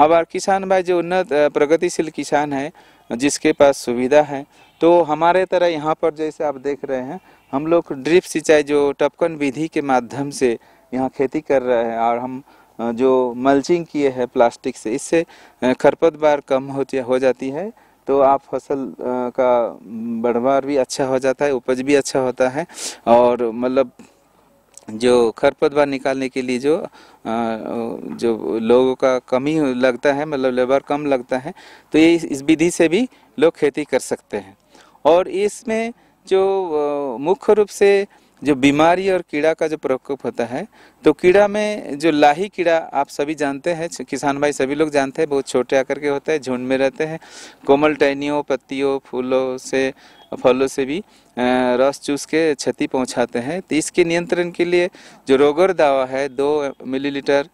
और किसान भाई जो उन्नत प्रगतिशील किसान है जिसके पास सुविधा है तो हमारे तरह यहाँ पर जैसे आप देख रहे हैं हम लोग ड्रिप सिंचाई जो टपकन विधि के माध्यम से यहाँ खेती कर रहे हैं और हम जो मल्चिंग किए हैं प्लास्टिक से इससे खरपतवार कम होती हो जाती है तो आप फसल का बढ़वार भी अच्छा हो जाता है उपज भी अच्छा होता है और मतलब जो खरपतवार निकालने के लिए जो जो लोगों का कमी लगता है मतलब लेबर कम लगता है तो ये इस विधि से भी लोग खेती कर सकते हैं और इसमें जो मुख्य रूप से जो बीमारी और कीड़ा का जो प्रकोप होता है तो कीड़ा में जो लाही कीड़ा आप सभी जानते हैं किसान भाई सभी लोग जानते हैं बहुत छोटे आकर के होता है झुंड में रहते हैं कोमल टहनियों पत्तियों फूलों से फलों से भी रस चूस के क्षति पहुंचाते हैं तो इसके नियंत्रण के लिए जो रोगर दावा है दो मिलीलीटर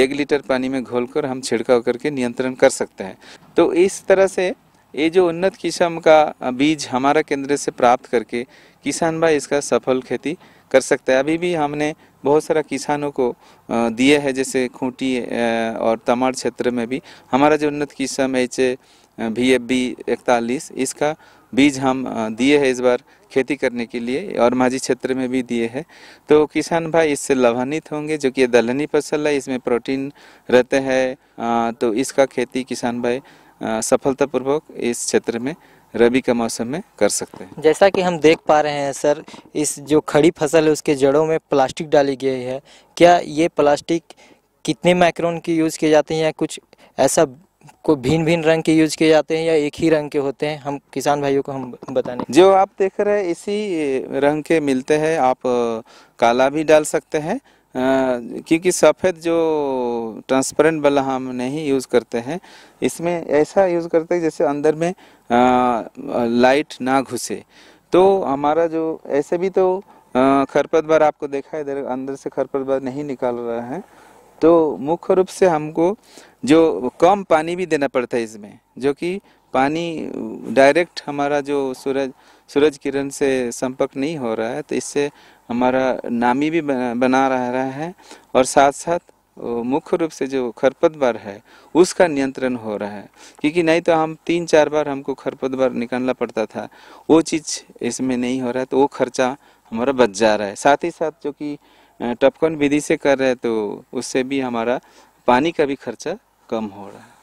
एक लीटर पानी में घोलकर हम छिड़काव करके नियंत्रण कर सकते हैं तो इस तरह से ये जो उन्नत किस्म का बीज हमारा केंद्र से प्राप्त करके किसान भाई इसका सफल खेती कर सकता है अभी भी हमने बहुत सारा किसानों को दिए है जैसे खूंटी और तमाड़ क्षेत्र में भी हमारा जो उन्नत किस्म H A V F B इकतालीस इसका बीज हम दिए है इस बार खेती करने के लिए और माझी क्षेत्र में भी दिए हैं तो किसान भाई इससे लाभान्वित होंगे जो कि दलहनी फसल है इसमें प्रोटीन रहते हैं तो इसका खेती किसान भाई सफलतापूर्वक इस क्षेत्र में रबी का मौसम में कर सकते हैं जैसा कि हम देख पा रहे हैं सर इस जो खड़ी फसल है उसके जड़ों में प्लास्टिक डाली गई है क्या ये प्लास्टिक कितने माइक्रोन की यूज़ किए जाते हैं या कुछ ऐसा को भिन्न भिन्न रंग के यूज किए जाते हैं या एक ही रंग के होते हैं हम किसान भाइयों को हम बताने जो आप देख रहे हैं इसी रंग के मिलते हैं आप काला भी डाल सकते हैं क्योंकि सफ़ेद जो ट्रांसपेरेंट वाला हम नहीं यूज़ करते हैं इसमें ऐसा यूज़ करते हैं जैसे अंदर में लाइट ना घुसे तो हमारा जो ऐसे भी तो खरपतवार आपको देखा है इधर अंदर से खरपतवार नहीं निकाल रहा है तो मुख्य रूप से हमको जो कम पानी भी देना पड़ता है इसमें जो कि पानी डायरेक्ट हमारा जो सूरज सूरज किरण से संपर्क नहीं हो रहा है तो इससे हमारा नामी भी बना रह रहा है और साथ साथ मुख्य रूप से जो खरपतवार है उसका नियंत्रण हो रहा है क्योंकि नहीं तो हम तीन चार बार हमको खरपतवार निकालना पड़ता था वो चीज़ इसमें नहीं हो रहा है तो वो खर्चा हमारा बच जा रहा है साथ ही साथ जो कि टपकन विधि से कर रहे हैं तो उससे भी हमारा पानी का भी खर्चा कम हो रहा है